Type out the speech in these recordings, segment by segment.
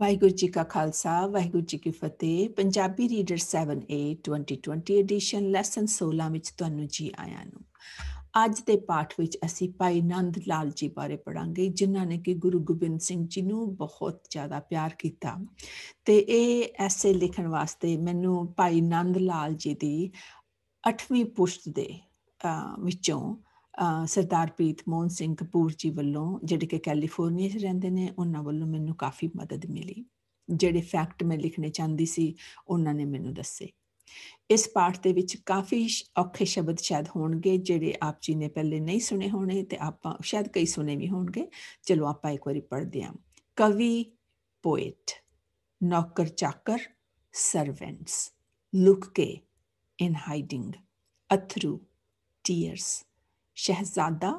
ਵਾਹਿਗੁਰੂ ਜੀ ਕਾ ਖਾਲਸਾ ਵਾਹਿਗੁਰੂ ਜੀ ਕੀ ਫਤਿਹ Punjabi reader 7A 2020 edition lesson 16 ਵਿੱਚ ਤੁਹਾਨੂੰ ਜੀ ਆਇਆਂ ਨੂੰ ਅੱਜ ਦੇ ਪਾਠ ਵਿੱਚ ਅਸੀਂ ਭਾਈ ਨੰਦ ਲਾਲ ਜੀ ਬਾਰੇ ਪੜਾਂਗੇ ਜਿਨ੍ਹਾਂ ਨੇ ਕਿ ਗੁਰੂ ਗੋਬਿੰਦ ਸਿੰਘ ਜੀ ਨੂੰ ਬਹੁਤ ਜ਼ਿਆਦਾ ਪਿਆਰ ਕੀਤਾ ਤੇ ਇਹ ਐਸੇ ਲਿਖਣ ਵਾਸਤੇ ਮੈਨੂੰ ਭਾਈ ਨੰਦ ਲਾਲ ਜੀ ਦੀ 8ਵੀਂ ਪੁਸ਼ਤ ਦੇ ਵਿੱਚੋਂ ਸਰਦਾਰ ਪ੍ਰੀਤ ਮੋਹਨ ਸਿੰਘ ਕਪੂਰ ਜੀ ਵੱਲੋਂ ਜਿਹੜੇ ਕਿ ਕੈਲੀਫੋਰਨੀਆ 'ਚ ਰਹਿੰਦੇ ਨੇ ਉਹਨਾਂ ਵੱਲੋਂ ਮੈਨੂੰ ਕਾਫੀ ਮਦਦ ਮਿਲੀ ਜਿਹੜੇ ਫੈਕਟ ਮੈਂ ਲਿਖਣੇ ਚਾਹੁੰਦੀ ਸੀ ਉਹਨਾਂ ਨੇ ਮੈਨੂੰ ਦੱਸੇ ਇਸ ਪਾਠ ਦੇ ਵਿੱਚ ਕਾਫੀ ਔਖੇ ਸ਼ਬਦ ਸ਼ਾਇਦ ਹੋਣਗੇ ਜਿਹੜੇ ਆਪ ਜੀ ਨੇ ਪਹਿਲੇ ਨਹੀਂ ਸੁਨੇ ਹੋਣੇ ਤੇ ਆਪਾਂ ਸ਼ਾਇਦ ਕਈ ਸੁਨੇ ਵੀ ਹੋਣਗੇ ਚਲੋ ਆਪਾਂ ਇੱਕ ਵਾਰੀ ਪੜ੍ਹਦੇ ਹਾਂ ਕਵੀ ਪੋਇਟ ਨੌਕਰ ਚਾਕਰ ਸਰਵੈਂਟਸ ਲੁੱਕ ਕੇ ਇਨ ਹਾਈਡਿੰਗ ਅਥਰੂ ਟੀਅਰਸ Shahzada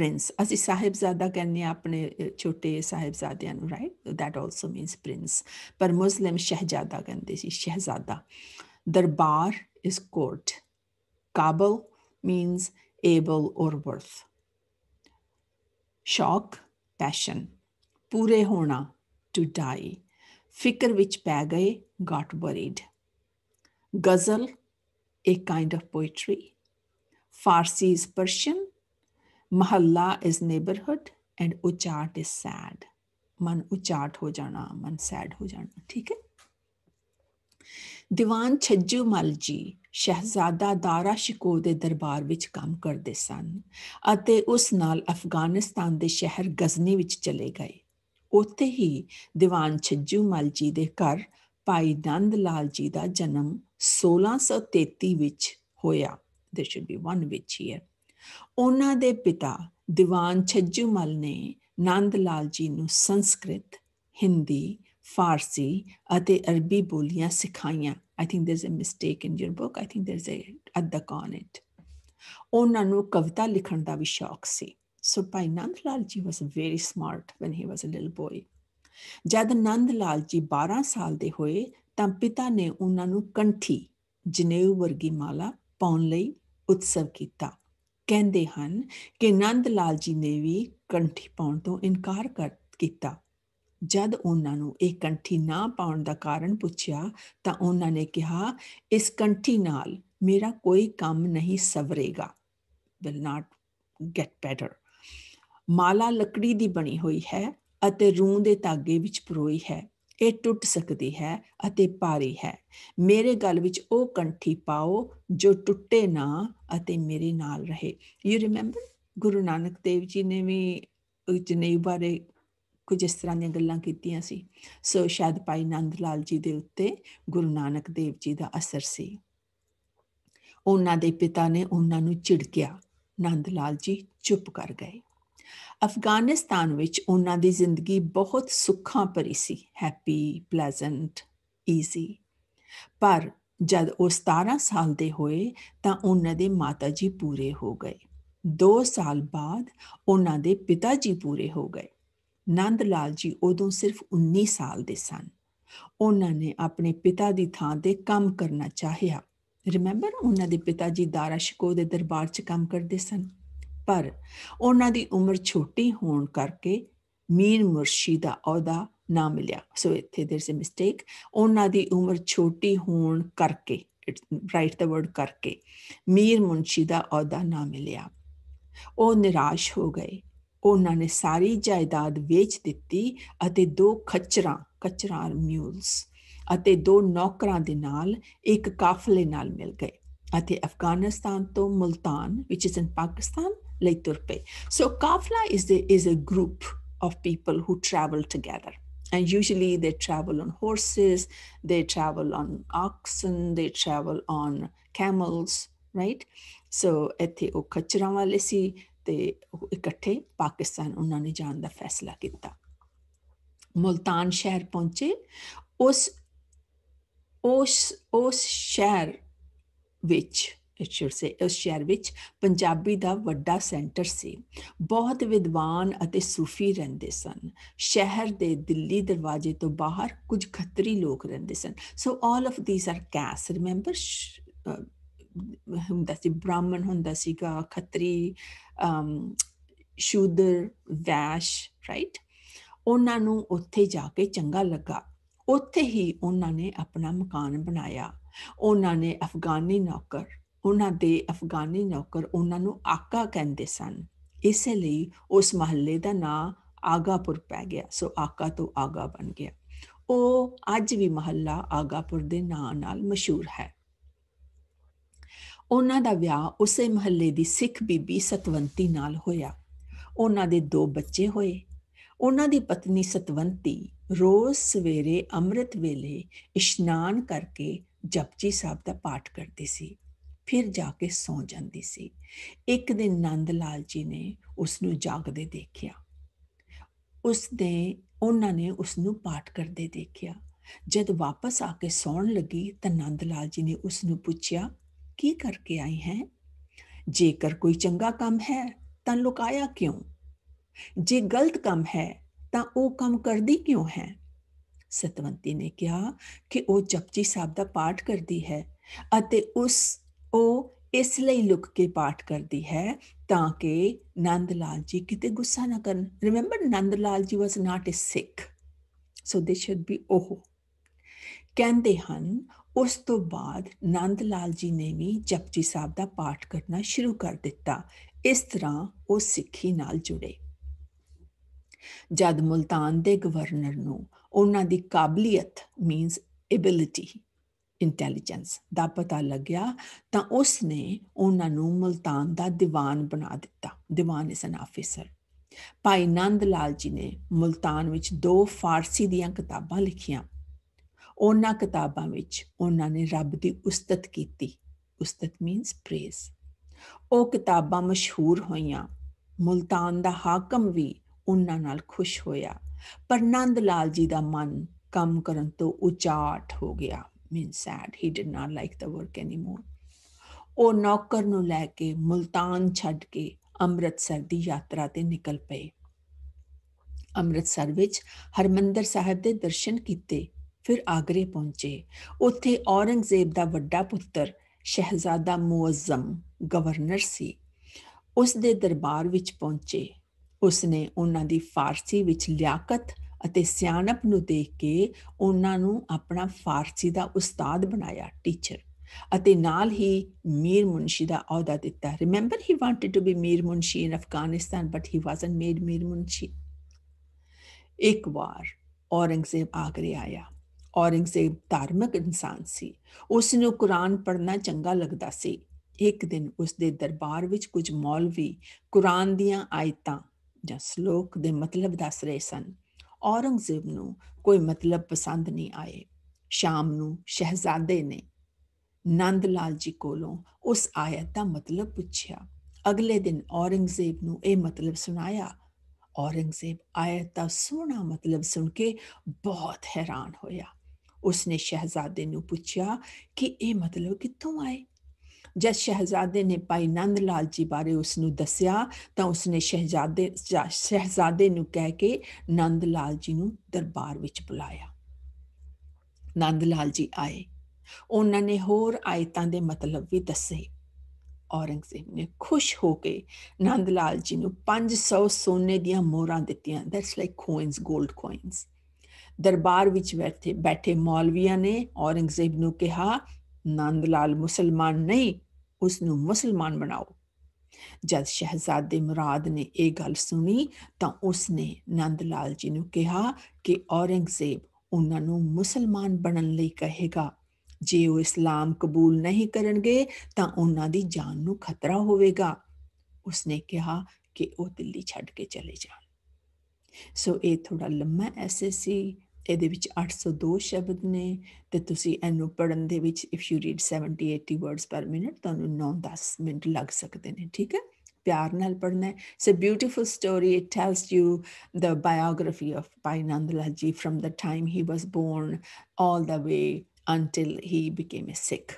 prince. ਅਸੀਂ ਸਾਹਿਬਜ਼ਾਦਾ ਕਹਿੰਦੇ ਆ ਆਪਣੇ ਛੋਟੇ ਸਾਹਿਬਜ਼ਾਦਿਆਂ ਨੂੰ right that also means prince ਪਰ ਮੁਸਲਮ ਸ਼ਹਿਜ਼ਾਦਾ ਕਹਿੰਦੇ ਸੀ ਸ਼ਹਿਜ਼ਾਦਾ ਦਰਬਾਰ ਇਜ਼ ਕੋਰਟ ਕਾਬਲ ਮੀਨਸ ਏਬਲ ਔਰ ਵਰਥ ਸ਼ੌਕ ਪੈਸ਼ਨ ਪੂਰੇ ਹੋਣਾ ਟੂ ਡਾਈ ਫਿਕਰ ਵਿੱਚ ਪੈ ਗਏ got worried ghazal a kind of poetry Farsi is Persian, Mahalla is neighborhood, and Uchart is sad. ਮਨ ਉਚਾਟ ਹੋ ਜਾਣਾ ਮਨ ਸੈਡ ਹੋ ਜਾਣਾ ਠੀਕ ਹੈ ਦੀਵਾਨ ਛੱਜੂ ਮਲ ਜੀ ਸ਼ਹਿਜ਼ਾਦਾ ਦਾਰਾ ਸ਼ਿਕੋ ਦੇ ਦਰਬਾਰ ਵਿੱਚ ਕੰਮ ਕਰਦੇ ਸਨ ਅਤੇ ਉਸ ਨਾਲ ਅਫਗਾਨਿਸਤਾਨ ਦੇ ਸ਼ਹਿਰ ਗਜ਼ਨੀ ਵਿੱਚ ਚਲੇ ਗਏ ਉੱਥੇ ਹੀ ਦੀਵਾਨ ਛੱਜੂ ਮਲ ਜੀ ਦੇ ਘਰ ਭਾਈ ਨੰਦ ਲਾਲ ਜੀ ਦਾ ਜਨਮ 1633 ਵਿੱਚ ਹੋਇਆ there should be one witch here ਉਹਨਾਂ ਦੇ ਪਿਤਾ ਦੀਵਾਨ ਛੱਜੂ ਮਲ ਨੇ ਨੰਦ ਲਾਲ ਜੀ ਨੂੰ ਸੰਸਕ੍ਰਿਤ ਹਿੰਦੀ ਫਾਰਸੀ ਅਤੇ ਅਰਬੀ ਬੋਲੀਆਂ ਸਿਖਾਈਆਂ I think there is a mistake in your book I think there is a attack on it ਉਹਨਾਂ ਨੂੰ ਕਵਿਤਾ ਲਿਖਣ ਦਾ ਵੀ ਸ਼ੌਕ ਸੀ ਸੋ ਭਾਈ Nand Lal ji was very smart when he was a little boy ਜਦ ਨੰਦ ਲਾਲ ਜੀ 12 ਸਾਲ ਦੇ ਹੋਏ ਤਾਂ ਪਿਤਾ ਨੇ ਉਹਨਾਂ ਨੂੰ ਕੰਠੀ ਜਨੇਊ ਵਰਗੀ ਮਾਲਾ ਪਾਉਣ ਲਈ ਉਤਸਵ ਕੀਤਾ ਕਹਿੰਦੇ ਹਨ ਕਿ ਨੰਦ ਲਾਲ ਜੀ ਨੇ ਵੀ ਕੰਠੀ ਪਾਉਣ ਤੋਂ ਇਨਕਾਰ ਕਰ ਕੀਤਾ ਜਦ ਉਹਨਾਂ ਨੂੰ ਇਹ ਕੰਠੀ ਨਾ ਪਾਉਣ ਦਾ ਕਾਰਨ ਪੁੱਛਿਆ ਤਾਂ ਉਹਨਾਂ ਨੇ ਕਿਹਾ ਇਸ ਕੰਠੀ ਨਾਲ ਮੇਰਾ ਕੋਈ ਕੰਮ ਨਹੀਂ ਸਵਰੇਗਾ will not get better ਮਾਲਾ ਲੱਕੜੀ ਦੀ ਬਣੀ ਹੋਈ ਹੈ ਅਤੇ ਰੂੰ ਦੇ ਧਾਗੇ ਵਿੱਚ ਪਰੋਈ ਹੈ ਇਹ ਟੁੱਟ ਸਕਦੀ ਹੈ ਅਤੇ ਪਾਰੀ ਹੈ ਮੇਰੇ ਗਲ ਵਿੱਚ ਉਹ ਕੰਠੀ ਪਾਓ ਜੋ ਟੁੱਟੇ ਨਾ ਅਤੇ ਮੇਰੇ ਨਾਲ ਰਹੇ ਯੂ ਰਿਮੈਂਬਰ ਗੁਰੂ ਨਾਨਕ ਦੇਵ ਜੀ ਨੇ ਵੀ ਜਨੇਊ ਬਾਰੇ ਕੁਝ ਇਸ ਤਰ੍ਹਾਂ ਦੀਆਂ ਗੱਲਾਂ ਕੀਤੀਆਂ ਸੀ ਸੋ ਸ਼ਾਇਦ ਭਾਈ ਨੰਦ ਲਾਲ ਜੀ ਦੇ ਉੱਤੇ ਗੁਰੂ ਨਾਨਕ ਦੇਵ ਜੀ ਦਾ ਅਸਰ ਸੀ ਉਹਨਾਂ ਦੇ ਪਿਤਾ ਨੇ ਉਹਨਾਂ ਨੂੰ ਝਿੜਕਿਆ ਨੰਦ ਲਾਲ ਜੀ ਚੁੱਪ ਕਰ ਗਏ ਅਫਗਾਨਿਸਤਾਨ ਵਿੱਚ ਉਹਨਾਂ ਦੀ ਜ਼ਿੰਦਗੀ ਬਹੁਤ ਸੁੱਖਾਂ ਭਰੀ ਸੀ ਹੈਪੀ ਪਲੇਜ਼ੈਂਟ ਈਜ਼ੀ ਪਰ ਜਦ ਉਹ 17 ਸਾਲ ਦੇ ਹੋਏ ਤਾਂ ਉਹਨਾਂ ਦੇ ਮਾਤਾ ਜੀ ਪੂਰੇ ਹੋ ਗਏ 2 ਸਾਲ ਬਾਅਦ ਉਹਨਾਂ ਦੇ ਪਿਤਾ ਜੀ ਪੂਰੇ ਹੋ ਗਏ ਨੰਦ ਲਾਲ ਜੀ ਉਦੋਂ ਸਿਰਫ 19 ਸਾਲ ਦੇ ਸਨ ਉਹਨਾਂ ਨੇ ਆਪਣੇ ਪਿਤਾ ਦੀ ਥਾਂ ਤੇ ਕੰਮ ਕਰਨਾ ਚਾਹਿਆ ਰਿਮੈਂਬਰ ਉਹਨਾਂ ਦੇ ਪਿਤਾ ਜੀ ਦਾਰਾ ਸ਼ਿਕੋ ਦੇ ਦਰਬਾਰ 'ਚ ਕੰਮ ਕਰਦੇ ਸਨ ਪਰ ਉਹਨਾਂ ਦੀ ਉਮਰ ਛੋਟੀ ਹੋਣ ਕਰਕੇ ਮੀਰ ਮੁਰਸ਼ੀ ਦਾ ਅਹੁਦਾ ਨਾ ਮਿਲਿਆ ਸੋ ਇੱਥੇ देयर इज ਅ ਮਿਸਟੇਕ ਉਹਨਾਂ ਦੀ ਉਮਰ ਛੋਟੀ ਹੋਣ ਕਰਕੇ ਇਟਸ ਰਾਈਟ ਦਾ ਵਰਡ ਕਰਕੇ ਮੀਰ ਮੁਨਸ਼ੀ ਦਾ ਅਹੁਦਾ ਨਾ ਮਿਲਿਆ ਉਹ ਨਿਰਾਸ਼ ਹੋ ਗਏ ਉਹਨਾਂ ਨੇ ਸਾਰੀ ਜਾਇਦਾਦ ਵੇਚ ਦਿੱਤੀ ਅਤੇ ਦੋ ਖੱਚਰਾਂ ਕਚਰਾਰ ਮਿਊਲਸ ਅਤੇ ਦੋ ਨੌਕਰਾਂ ਦੇ ਨਾਲ ਇੱਕ ਕਾਫਲੇ ਨਾਲ ਮਿਲ ਗਏ ਅਤੇ ਅਫਗਾਨਿਸਤਾਨ ਤੋਂ ਮਲਤਾਨ ਵਿਚ ਇਸ ਇਨ Pakistan Leiturpe. So kafla is, the, is a group of people who travel together. And usually they travel on horses, they travel on oxen, they travel on camels, right? So ਇੱਥੇ ਉਹ ਖੱਚਰਾਂ ਵਾਲੇ ਸੀ ਤੇ ਇਕੱਠੇ ਪਾਕਿਸਤਾਨ ਉਹਨਾਂ ਨੇ ਜਾਣ ਦਾ ਫੈਸਲਾ ਕੀਤਾ ਮਲਤਾਨ ਸ਼ਹਿਰ ਪਹੁੰਚੇ ਉਸ ਉਸ ਉਸ ਸ਼ਹਿਰ ਵਿੱਚ ਇਟ ਸ਼ੁਡ ਸੇ ਉਸ ਸ਼ਹਿਰ ਵਿੱਚ ਪੰਜਾਬੀ ਦਾ ਵੱਡਾ ਸੈਂਟਰ ਸੀ ਬਹੁਤ ਵਿਦਵਾਨ ਅਤੇ ਸੂਫੀ ਰਹਿੰਦੇ ਸਨ ਸ਼ਹਿਰ ਦੇ ਦਿੱਲੀ ਦਰਵਾਜ਼ੇ ਤੋਂ ਬਾਹਰ ਕੁਝ ਖੱਤਰੀ ਲੋਕ ਰਹਿੰਦੇ ਸਨ so all of these are ਕੈਸ ਰਿਮੈਂਬਰ ਹੁੰਦਾ ਸੀ ਬ੍ਰਾਹਮਣ ਹੁੰਦਾ ਸੀਗਾ ਖੱਤਰੀ ਸ਼ੂਦਰ ਵੈਸ਼ ਰਾਈਟ ਉਹਨਾਂ ਨੂੰ ਉੱਥੇ ਜਾ ਕੇ ਚੰਗਾ ਲੱਗਾ ਉੱਥੇ ਹੀ ਉਹਨਾਂ ਨੇ ਆਪਣਾ ਮਕਾਨ ਬਣਾਇਆ ਉਹਨਾਂ ਨੇ ਅਫਗਾਨੀ ਨੌਕਰ ਉਹਨਾਂ ਦੇ ਅਫਗਾਨੀ ਨੌਕਰ ਉਹਨਾਂ ਨੂੰ ਆਕਾ ਕਹਿੰਦੇ ਸਨ ਇਸ ਲਈ ਉਸ ਮਹੱਲੇ ਦਾ ਨਾਂ ਆਗਾਪੁਰ ਪੈ ਗਿਆ ਸੋ ਆਕਾ ਤੋਂ ਆਗਾ ਬਣ ਗਿਆ ਉਹ ਅੱਜ ਵੀ ਮਹੱਲਾ ਆਗਾਪੁਰ ਦੇ ਨਾਂ ਨਾਲ ਮਸ਼ਹੂਰ ਹੈ ਉਹਨਾਂ ਦਾ ਵਿਆਹ ਉਸੇ ਮਹੱਲੇ ਦੀ ਸਿੱਖ ਬੀਬੀ ਸਤਵੰਤੀ ਨਾਲ ਹੋਇਆ ਉਹਨਾਂ ਦੇ ਦੋ ਬੱਚੇ ਹੋਏ ਉਹਨਾਂ ਦੀ ਪਤਨੀ ਸਤਵੰਤੀ ਰੋਜ਼ ਸਵੇਰੇ ਅੰਮ੍ਰਿਤ ਵੇਲੇ ਇਸ਼ਨਾਨ ਕਰਕੇ ਜਪਜੀ ਸਾਹਿਬ ਦਾ ਪਾਠ ਕਰਦੀ ਸੀ ਫਿਰ ਜਾ ਕੇ ਸੌ ਜਾਂਦੀ ਸੀ ਇੱਕ ਦਿਨ ਨੰਦ ਲਾਲ ਜੀ ਨੇ ਉਸ ਨੂੰ ਜਾਗਦੇ ਦੇਖਿਆ ਉਸ ਦੇ ਉਹਨਾਂ ਨੇ ਉਸ ਨੂੰ ਪਾਠ ਕਰਦੇ ਦੇਖਿਆ ਜਦ ਵਾਪਸ ਆ ਕੇ ਸੌਣ ਲੱਗੀ ਤਾਂ ਨੰਦ ਲਾਲ ਜੀ ਨੇ ਉਸ ਨੂੰ ਪੁੱਛਿਆ ਕੀ ਕਰਕੇ ਆਈ ਹੈ ਜੇਕਰ ਕੋਈ ਚੰਗਾ ਕੰਮ ਹੈ ਤਾਂ ਲੁਕਾਇਆ ਕਿਉਂ ਜੇ ਗਲਤ ਕੰਮ ਹੈ ਤਾਂ ਉਹ ਕੰਮ ਕਰਦੀ ਕਿਉਂ ਹੈ ਸਤਵੰਤੀ ਨੇ ਕਿਹਾ ਕਿ ਉਹ ਜਪਜੀ ਸਾਹਿਬ ਦਾ ਪਾਠ ਕਰਦੀ ਹੈ ਅਤੇ ਉਸ ਉਹ ਇਸ ਲਈ ਲੁਕ ਕੇ ਪਾਠ ਕਰਦੀ ਹੈ ਤਾਂ ਕਿ ਨੰਦ ਲਾਲ ਜੀ ਕਿਤੇ ਗੁੱਸਾ ਨਾ ਕਰਨ ਰਿਮੈਂਬਰ ਨੰਦ ਲਾਲ ਜੀ ਵਾਸ ਨਾਟ ਅ ਸਿੱਖ ਸੋ ਦੇ ਸ਼ੁੱਡ ਬੀ ਉਹ ਕਹਿੰਦੇ ਹਨ ਉਸ ਤੋਂ ਬਾਅਦ ਨੰਦ ਲਾਲ ਜੀ ਨੇ ਵੀ ਜਪਜੀ ਸਾਹਿਬ ਦਾ ਪਾਠ ਕਰਨਾ ਸ਼ੁਰੂ ਕਰ ਦਿੱਤਾ ਇਸ ਤਰ੍ਹਾਂ ਉਹ ਸਿੱਖੀ ਨਾਲ ਜੁੜੇ ਜਦ ਮਲਤਾਨ ਦੇ ਗਵਰਨਰ ਨੂੰ ਉਹਨਾਂ ਦੀ ਕਾਬਲੀਅਤ ਮੀਨਸ ਐਬਿਲਿਟੀ ਇੰਟੈਲੀਜੈਂਸ ਦਾ ਪਤਾ ਲੱਗਿਆ ਤਾਂ ਉਸ ਨੇ ਉਹਨਾਂ ਨੂੰ ਮਲਤਾਨ ਦਾ ਦੀਵਾਨ ਬਣਾ ਦਿੱਤਾ ਦੀਵਾਨ ਇਸ ਐਨ ਆਫੀਸਰ ਭਾਈ ਨੰਦ ਲਾਲ ਜੀ ਨੇ ਮਲਤਾਨ ਵਿੱਚ ਦੋ ਫਾਰਸੀ ਦੀਆਂ ਕਿਤਾਬਾਂ ਲਿਖੀਆਂ ਉਹਨਾਂ ਕਿਤਾਬਾਂ ਵਿੱਚ ਉਹਨਾਂ ਨੇ ਰੱਬ ਦੀ ਉਸਤਤ ਕੀਤੀ ਉਸਤਤ ਮੀਨਸ ਪ੍ਰੇਜ਼ ਉਹ ਕਿਤਾਬਾਂ ਮਸ਼ਹੂਰ ਹੋਈਆਂ ਮਲਤਾਨ ਦਾ ਹਾਕਮ ਵੀ ਉਹਨਾਂ ਨਾਲ ਖੁਸ਼ ਹੋਇਆ ਪਰ ਨੰਦ ਲਾਲ ਜੀ ਦਾ ਮਨ ਕੰਮ ਕਰਨ ਤੋਂ ਉਚਾਟ ਹੋ ਗਿਆ means sad he did not like the work anymore ਉਹ ਨੌਕਰ ਨੂੰ ਲੈ ਕੇ ਮਲਤਾਨ ਛੱਡ ਕੇ ਅੰਮ੍ਰਿਤਸਰ ਦੀ ਯਾਤਰਾ ਤੇ ਨਿਕਲ ਪਏ ਅੰਮ੍ਰਿਤਸਰ ਵਿੱਚ ਹਰਮੰਦਰ ਸਾਹਿਬ ਦੇ ਦਰਸ਼ਨ ਕੀਤੇ ਫਿਰ ਆਗਰੇ ਪਹੁੰਚੇ ਉੱਥੇ ਔਰੰਗਜ਼ੇਬ ਦਾ ਵੱਡਾ ਪੁੱਤਰ ਸ਼ਹਿਜ਼ਾਦਾ ਮੁਅੱਜ਼ਮ ਗਵਰਨਰ ਸੀ ਉਸ ਦੇ ਦਰਬਾਰ ਵਿੱਚ ਪਹੁੰਚੇ ਉਸ ਨੇ ਉਹਨਾਂ ਦੀ ਫਾਰਸੀ ਵਿੱਚ ਲਿਆਕਤ ਅਤੇ ਸਿਆਣਪ ਨੂੰ ਦੇਖ ਕੇ ਉਹਨਾਂ ਨੂੰ ਆਪਣਾ ਫਾਰਸੀ ਦਾ ਉਸਤਾਦ ਬਣਾਇਆ ਟੀਚਰ ਅਤੇ ਨਾਲ ਹੀ ਮੀਰ ਮੁਨਸ਼ੀ ਦਾ ਅਹੁਦਾ ਦਿੱਤਾ remember he wanted to be Mir Munshi in Afghanistan but he wasn't made Mir Munshi ਇੱਕ ਵਾਰ ਔਰੰਗਜ਼ੇਬ ਆਗਰੇ ਆਇਆ ਔਰੰਗਜ਼ੇਬ ਧਾਰਮਿਕ ਇਨਸਾਨ ਸੀ ਉਸ ਨੂੰ ਕੁਰਾਨ ਪੜ੍ਹਨਾ ਚੰਗਾ ਲੱਗਦਾ ਸੀ ਇੱਕ ਦਿਨ ਉਸ ਦੇ ਦਰਬਾਰ ਵਿੱਚ ਕੁਝ ਮੌਲਵੀ ਕੁਰਾਨ ਦੀਆਂ ਆਇਤਾਂ ਜਾਂ ਸ਼ਲੋਕ ਦੇ ਮਤਲਬ ਦੱਸ ਰਹੇ ਸਨ ਔਰੰਗਜ਼ੇਬ ਨੂੰ ਕੋਈ ਮਤਲਬ ਪਸੰਦ ਨਹੀਂ ਆਏ ਸ਼ਾਮ ਨੂੰ ਸ਼ਹਿਜ਼ਾਦੇ ਨੇ ਨੰਦ ਲਾਲ ਜੀ ਕੋਲੋਂ ਉਸ ਆਇਤ ਦਾ ਮਤਲਬ ਪੁੱਛਿਆ ਅਗਲੇ ਦਿਨ ਔਰੰਗਜ਼ੇਬ ਨੂੰ ਇਹ ਮਤਲਬ ਸੁਣਾਇਆ ਔਰੰਗਜ਼ੇਬ ਆਇਤ ਦਾ ਸੋਹਣਾ ਮਤਲਬ ਸੁਣ ਕੇ ਬਹੁਤ ਹੈਰਾਨ ਹੋਇਆ ਉਸਨੇ ਸ਼ਹਿਜ਼ਾਦੇ ਨੂੰ ਪੁੱਛਿਆ ਕਿ ਇਹ ਮਤਲਬ ਕਿੱਥੋਂ ਆਏ ਜਦ ਸ਼ਹਿਜ਼ਾਦੇ ਨੇ ਭਾਈ ਨੰਦ ਲਾਲ ਜੀ ਬਾਰੇ ਉਸ ਨੂੰ ਦੱਸਿਆ ਤਾਂ ਉਸ ਨੇ ਸ਼ਹਿਜ਼ਾਦੇ ਸ਼ਹਿਜ਼ਾਦੇ ਨੂੰ ਕਹਿ ਕੇ ਨੰਦ ਲਾਲ ਜੀ ਨੂੰ ਦਰਬਾਰ ਵਿੱਚ ਬੁਲਾਇਆ ਨੰਦ ਲਾਲ ਜੀ ਆਏ ਉਹਨਾਂ ਨੇ ਹੋਰ ਆਇਤਾਂ ਦੇ ਮਤਲਬ ਵੀ ਦੱਸੇ ਔਰੰਗਜ਼ੇਬ ਨੇ ਖੁਸ਼ ਹੋ ਕੇ ਨੰਦ ਲਾਲ ਜੀ ਨੂੰ 500 ਸੋਨੇ ਦੀਆਂ ਮੋਹਰਾਂ ਦਿੱਤੀਆਂ ਦੈਟਸ ਲਾਈਕ ਕੋਇਨਸ 골ਡ ਕੋਇਨਸ ਦਰਬਾਰ ਵਿੱਚ ਬੈਠੇ ਬੈਠੇ ਮੌਲਵੀਆਂ ਨੇ ਔਰੰਗਜ਼ੇਬ ਨੂੰ ਕਿਹਾ ਨੰਦ ਲਾਲ ਮੁਸਲਮਾਨ ਨਹੀਂ ਉਸ ਨੂੰ ਮੁਸਲਮਾਨ ਬਣਾਓ ਜਦ ਸ਼ਹਿਜ਼ਾਦੇ ਮੁਰਾਦ ਨੇ ਇਹ ਗੱਲ ਸੁਣੀ ਤਾਂ ਉਸ ਨੇ ਨੰਦ ਲਾਲ ਜੀ ਨੂੰ ਕਿਹਾ ਕਿ ਔਰੰਗਜ਼ੇਬ ਉਹਨਾਂ ਨੂੰ ਮੁਸਲਮਾਨ ਬਣਨ ਲਈ ਕਹੇਗਾ ਜੇ ਉਹ ਇਸਲਾਮ ਕਬੂਲ ਨਹੀਂ ਕਰਨਗੇ ਤਾਂ ਉਹਨਾਂ ਦੀ ਜਾਨ ਨੂੰ ਖਤਰਾ ਹੋਵੇਗਾ ਉਸਨੇ ਕਿਹਾ ਕਿ ਉਹ ਦਿੱਲੀ ਛੱਡ ਕੇ ਚਲੇ ਜਾਣ ਸੋ ਇਹ ਥੋੜਾ ਲੰਮਾ ਐਸੇ ਸੀ ਇਹਦੇ ਵਿੱਚ 802 ਸ਼ਬਦ ਨੇ ਤੇ ਤੁਸੀਂ ਇਹਨੂੰ ਪੜਨ ਦੇ ਵਿੱਚ if you read 70 80 words per minute ਤੁਹਾਨੂੰ 9-10 ਮਿੰਟ ਲੱਗ ਸਕਦੇ ਨੇ ਠੀਕ ਹੈ ਪਿਆਰ ਨਾਲ ਪੜਨਾ ਹੈ it's a beautiful story it tells you the biography of Bhai Nandlal ji from the time he was born all the way until he became a Sikh.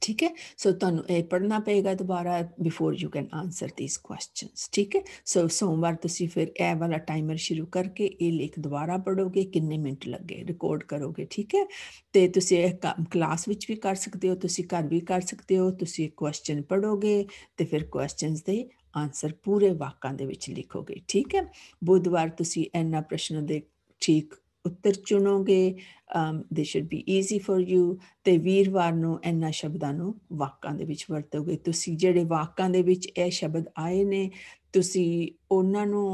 ਠੀਕ ਹੈ ਸੋ ਤੁਹਾਨੂੰ ਇਹ ਪੜਨਾ ਪਏਗਾ ਦੁਬਾਰਾ before you can answer these questions ਠੀਕ ਹੈ ਸੋ ਸੋਮਵਾਰ ਤੁਸੀਂ ਫਿਰ ਇਹ ਵਾਲਾ ਟਾਈਮਰ ਸ਼ੁਰੂ ਕਰਕੇ ਇਹ ਲੇਖ ਦੁਬਾਰਾ ਪੜੋਗੇ ਕਿੰਨੇ ਮਿੰਟ ਲੱਗੇ ਰਿਕਾਰਡ ਕਰੋਗੇ ਠੀਕ ਹੈ ਤੇ ਤੁਸੀਂ ਇਹ ਕਲਾਸ ਵਿੱਚ ਵੀ ਕਰ ਸਕਦੇ ਹੋ ਤੁਸੀਂ ਘਰ ਵੀ ਕਰ ਸਕਦੇ ਹੋ ਤੁਸੀਂ ਕੁਐਸਚਨ ਪੜੋਗੇ ਤੇ ਫਿਰ ਕੁਐਸਚਨਸ ਦੇ ਆਨਸਰ ਪੂਰੇ ਵਾਕਾਂ ਦੇ ਵਿੱਚ ਲਿਖੋਗੇ ਠੀਕ ਹੈ ਬੁੱਧਵਾਰ ਤੁਸੀਂ ਇਹਨਾਂ ਪ੍ਰਸ਼ਨ ਦੇ ਠੀਕ ਉੱਤਰ ਚੁਣੋਗੇ they should be easy for you ਤੇ ਵੀਰਵਾਰ ਨੂੰ ਇਹਨਾਂ ਸ਼ਬਦਾਂ ਨੂੰ ਵਾਕਾਂ ਦੇ ਵਿੱਚ ਵਰਤੋਗੇ ਤੁਸੀਂ ਜਿਹੜੇ ਵਾਕਾਂ ਦੇ ਵਿੱਚ ਇਹ ਸ਼ਬਦ ਆਏ ਨੇ ਤੁਸੀਂ ਉਹਨਾਂ ਨੂੰ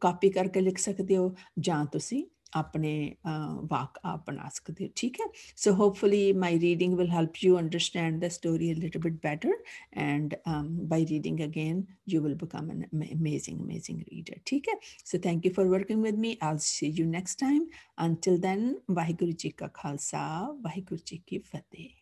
ਕਾਪੀ ਕਰਕੇ ਲਿਖ ਸਕਦੇ ਹੋ ਜਾਂ ਤੁਸੀਂ apne uh, walk up and ask the so hopefully my reading will help you understand the story a little bit better and um, by reading again you will become an amazing amazing reader okay so thank you for working with me i'll see you next time until then vaheguru ji ka khalsa vaheguru ji ki fateh